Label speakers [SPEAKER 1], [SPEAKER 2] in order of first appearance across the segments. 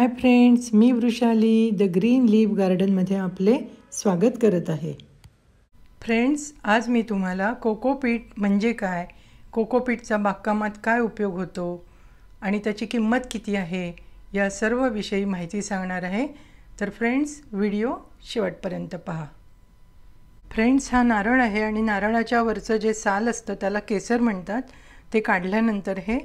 [SPEAKER 1] हाय friends मी Vrushali the green leaf गार्डनमध्ये आपले स्वागत करत आहे फ्रेंड्स आज मी तुम्हाला कोकोपीट म्हणजे काय कोकोपीटचा बागकामात काय उपयोग होतो आणि त्याची किंमत किती आहे या सर्व विषयी माहिती सांगणार आहे तर फ्रेंड्स व्हिडिओ शेवटपर्यंत पहा फ्रेंड्स हा नारळ आहे आणि नारळाच्या वरचं जे साल असतं त्याला केसर म्हणतात ते काढल्यानंतर हे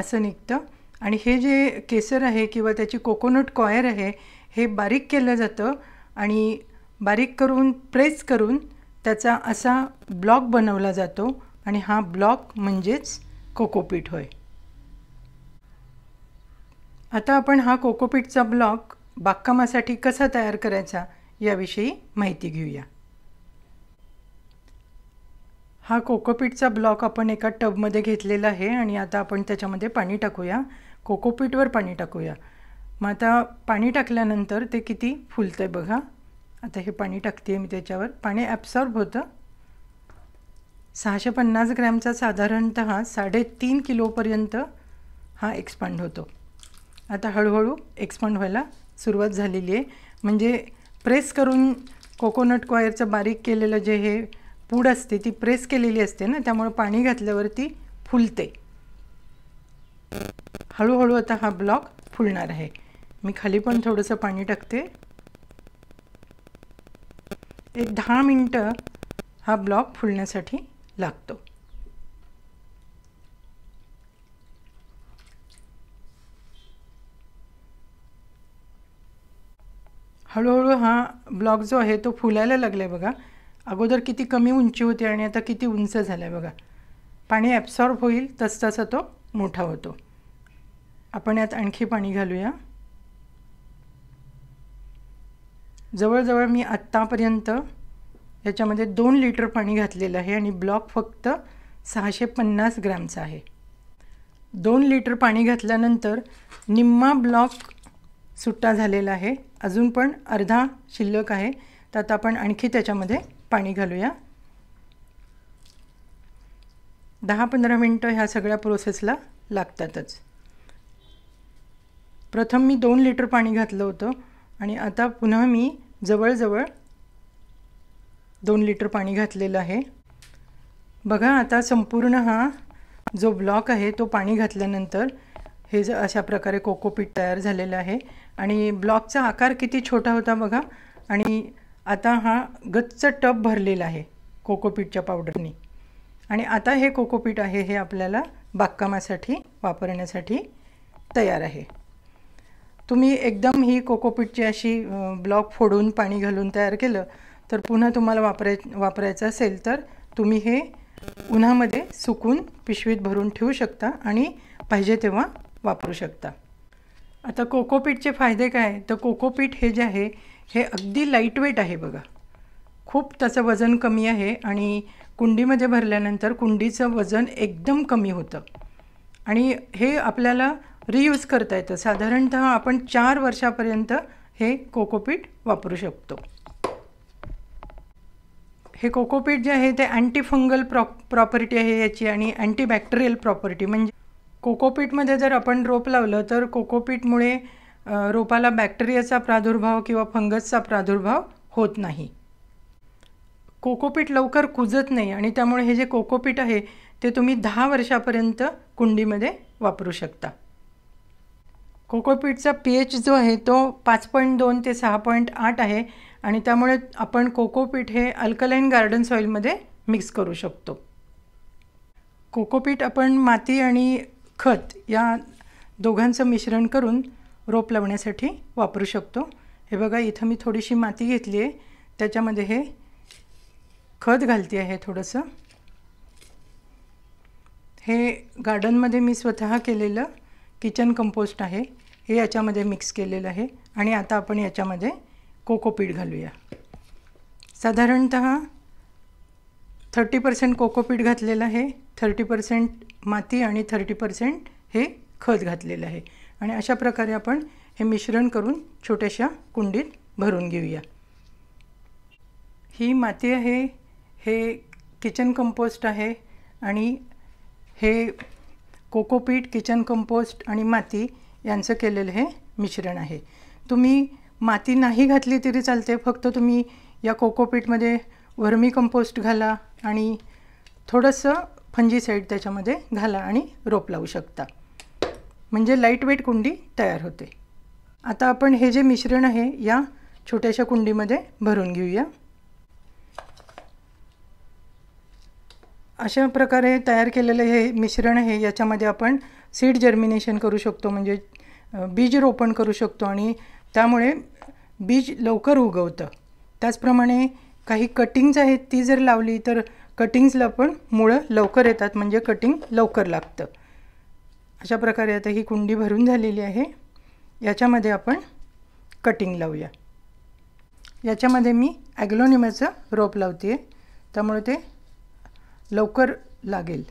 [SPEAKER 1] असं निघतं आणि हे जे केसर आहे किंवा त्याची कोकोनट कॉयर आहे हे बारीक केलं जातं आणि बारीक करून प्रेस करून त्याचा असा ब्लॉक बनवला जातो आणि हा ब्लॉक म्हणजेच कोकोपीठ होय आता आपण हा कोकोपीटचा ब्लॉक बागकामासाठी कसा तयार करायचा याविषयी माहिती घेऊया हा कोकोपीटचा ब्लॉक आपण एका टबमध्ये घेतलेला आहे आणि आता आपण त्याच्यामध्ये पाणी टाकूया कोकोपीटवर पाणी टाकूया मग आता पाणी टाकल्यानंतर ते किती फुलतं आहे बघा आता हे पाणी टाकते आहे मी त्याच्यावर पाणी ॲब्सॉर्ब होतं सहाशे पन्नास ग्रॅमचा साधारणत साडेतीन किलोपर्यंत हा एक्सपांड होतो आता हळूहळू एक्सपांड व्हायला सुरुवात झालेली आहे म्हणजे प्रेस करून कोकोनट क्वायरचं बारीक केलेलं जे हे पूड असते ती प्रेस केलेली असते ना त्यामुळे पाणी घातल्यावरती फुलते हळूहळू आता हा ब्लॉक फुलणार आहे मी खाली पण थोडंसं पाणी टाकते एक दहा मिनटं हा ब्लॉक फुलण्यासाठी लागतो हळूहळू हा ब्लॉक जो आहे तो फुलायला लागला आहे बघा अगोदर किती कमी उंची होती आणि आता किती उंच झाला आहे बघा पाणी ॲब्सॉर्ब होईल तस तसा तो मोठा होतो आपण यात आणखी पाणी घालूया जवळजवळ मी आत्तापर्यंत याच्यामध्ये दोन लिटर पाणी घातलेलं आहे आणि ब्लॉक फक्त सहाशे पन्नास ग्रॅमचा आहे दोन लिटर पाणी घातल्यानंतर निम्मा ब्लॉक सुट्टा झालेला आहे अजून पण अर्धा शिल्लक आहे तर आता आपण आणखी त्याच्यामध्ये पाणी घालूया दहा पंधरा मिनटं ह्या सगळ्या प्रोसेसला लागतातच प्रथम मी दोन लिटर पाणी घातलं होतं आणि आता पुन्हा मी जवळजवळ दोन लिटर पाणी घातलेलं आहे बघा आता संपूर्ण हा जो ब्लॉक आहे तो पाणी घातल्यानंतर हे ज अशा प्रकारे कोकोपीट तयार झालेलं आहे आणि ब्लॉकचा आकार किती छोटा होता बघा आणि आता हा गच्च टब भरलेला आहे कोकोपीटच्या पावडरनी आणि आता हे कोकोपीट आहे हे आपल्याला बागकामासाठी वापरण्यासाठी तयार आहे तुम्ही एकदम ही कोकोपीटची अशी ब्लॉक फोडून पाणी घालून तयार केलं तर पुन्हा तुम्हाला वापराय वापरायचं असेल तर तुम्ही हे उन्हामध्ये सुकून पिशवीत भरून ठेवू शकता आणि पाहिजे तेव्हा वापरू शकता आता कोकोपीटचे फायदे काय तर कोकोपीट हे जे आहे हे अगदी लाईटवेट आहे बघा खूप त्याचं वजन कमी आहे आणि कुंडीमध्ये भरल्यानंतर कुंडीचं वजन एकदम कमी होतं आणि हे आपल्याला रियूज करता येतं साधारणत आपण चार वर्षापर्यंत हे कोकोपीट वापरू शकतो हे कोकोपीट जे आहे ते अँटीफंगल प्रॉ प्रॉपर्टी आहे याची आणि अँटीबॅक्टेरियल प्रॉपर्टी म्हणजे कोकोपीटमध्ये जर आपण रोप लावलं तर कोकोपीटमुळे रोपाला बॅक्टेरियाचा प्रादुर्भाव किंवा फंगसचा प्रादुर्भाव होत नाही कोकोपीट लवकर कुजत नाही आणि त्यामुळे हे जे कोकोपीट आहे ते तुम्ही दहा वर्षापर्यंत कुंडीमध्ये वापरू शकता कोकोपीटचा पी एच जो आहे तो पाच पॉईंट दोन ते सहा पॉईंट आठ आहे आणि त्यामुळे आपण कोकोपीट हे अल्कलाईन गार्डन सॉईलमध्ये मिक्स करू शकतो कोकोपीट आपण माती आणि खत या दोघांचं मिश्रण करून रोप लावण्यासाठी वापरू शकतो हे बघा इथं मी थोडीशी माती घेतली आहे त्याच्यामध्ये हे खत घालते आहे थोडंसं हे गार्डनमध्ये मी स्वतः केलेलं किचन कंपोस्ट आहे हे याच्यामध्ये मिक्स केलेलं आहे आणि आता आपण याच्यामध्ये कोकोपीट घालूया साधारणत थर्टी पर्सेंट कोकोपीट घातलेलं आहे थर्टी पर्सेंट माती आणि थर्टी पर्सेंट हे खत घातलेलं आहे आणि अशा प्रकारे आपण हे मिश्रण करून छोट्याशा कुंडीत भरून घेऊया ही माती आहे हे किचन कंपोस्ट आहे आणि हे कोकोपीट किचन कंपोस्ट आणि माती यांचं केलेलं हे मिश्रण आहे तुम्ही माती नाही घातली तरी चालते फक्त तुम्ही या कोकोपीटमध्ये वर्मी कंपोस्ट घाला आणि थोडंसं फंजी साईड त्याच्यामध्ये घाला आणि रोप लावू शकता म्हणजे लाईटवेट कुंडी तयार होते आता आपण हे जे मिश्रण आहे या छोट्याशा कुंडीमध्ये भरून घेऊया अशा प्रकारे तयार केलेलं हे मिश्रण हे याच्यामध्ये आपण सीड जर्मिनेशन करू शकतो म्हणजे बीज रोपण करू शकतो आणि त्यामुळे बीज लवकर उगवतं त्याचप्रमाणे काही कटिंग्ज आहेत ती जर लावली तर कटिंग्जला पण मुळं लवकर येतात म्हणजे कटिंग लवकर लागतं अशा प्रकारे आता ही कुंडी भरून झालेली आहे याच्यामध्ये आपण कटिंग लावूया याच्यामध्ये मी ॲग्लोनिमाचं रोप लावते त्यामुळे ते लवकर लागेल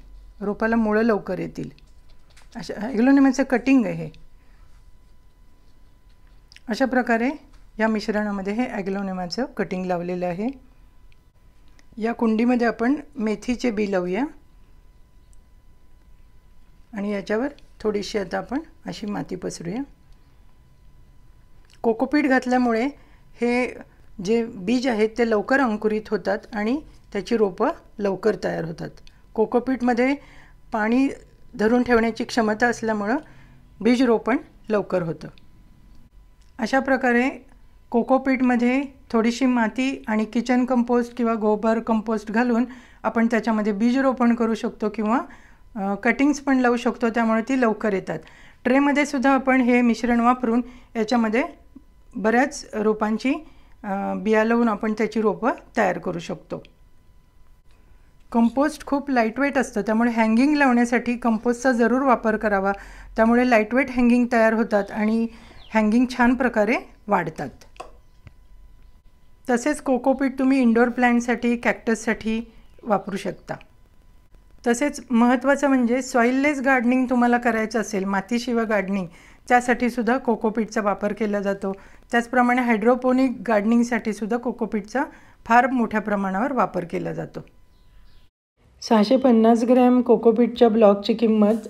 [SPEAKER 1] रोपाला मुळं लवकर येतील अशा ॲग्लोनिमचं कटिंग आहे अशा प्रकारे या मिश्रणामध्ये हे ॲग्लोनिमाचं कटिंग लावलेलं आहे या कुंडीमध्ये आपण मेथीचे बी लावूया आणि याच्यावर थोडीशी आता आपण अशी माती पसरूया कोकोपीट घातल्यामुळे हे जे बीज आहेत ते लवकर अंकुरित होतात आणि त्याची रोपं लवकर तयार होतात कोकोपीटमध्ये पाणी धरून ठेवण्याची क्षमता असल्यामुळं बीज रोपण लवकर होतं अशा प्रकारे कोकोपीटमध्ये थोडीशी माती आणि किचन कंपोस्ट किंवा गोबर कंपोस्ट घालून आपण त्याच्यामध्ये बीज रोपण करू शकतो किंवा कटिंग्स पण लावू शकतो त्यामुळे ती लवकर येतात ट्रेमध्ये सुद्धा आपण हे मिश्रण वापरून याच्यामध्ये बऱ्याच रोपांची बिया लावून आपण त्याची रोपं तयार करू शकतो कंपोस्ट खूप लाईटवेट असतं त्यामुळे हँगिंग लावण्यासाठी कंपोस्टचा जरूर वापर करावा त्यामुळे लाईटवेट हँगिंग तयार होतात आणि हँगिंग छान प्रकारे वाढतात तसेच कोकोपीट तुम्ही इंडोर प्लॅन्टसाठी कॅक्टससाठी वापरू शकता तसेच महत्त्वाचं म्हणजे सॉईललेस गार्डनिंग तुम्हाला करायचं असेल मातीशिवाय गार्डनिंग त्यासाठी सुद्धा कोकोपीटचा वापर केला जातो त्याचप्रमाणे हायड्रोपोनिक गार्डनिंगसाठी सुद्धा कोकोपीटचा फार मोठ्या प्रमाणावर वापर केला जातो सहाशे पन्नास ग्रॅम कोकोपीटच्या ब्लॉकची किंमत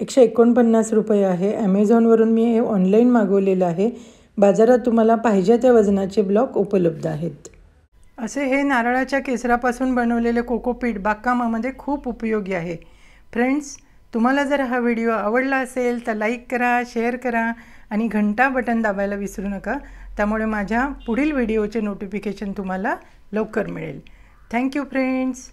[SPEAKER 1] एकशे एकोणपन्नास रुपये आहे ॲमेझॉनवरून मी हे ऑनलाईन मागवलेलं आहे बाजारात तुम्हाला पाहिजे त्या वजनाचे ब्लॉक उपलब्ध आहेत असे हे नारळाच्या केसरापासून बनवलेले कोकोपीट बागकामामध्ये खूप उपयोगी आहे फ्रेंड्स तुम्हाला जर हा व्हिडिओ आवडला असेल तर लाईक करा शेअर करा आणि घंटा बटन दाबायला विसरू नका त्यामुळे माझ्या पुढील व्हिडिओचे नोटिफिकेशन तुम्हाला लवकर मिळेल थँक्यू फ्रेंड्स